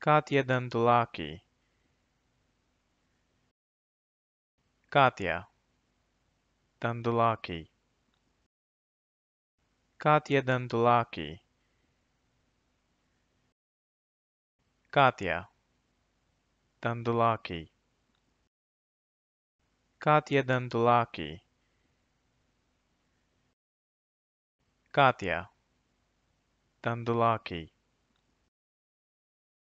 Katya Dandulaki Katya. Dandulaki Katya. Dandulaki Katya. Dandulaki Katya. Dandulaki Katja Dandulaki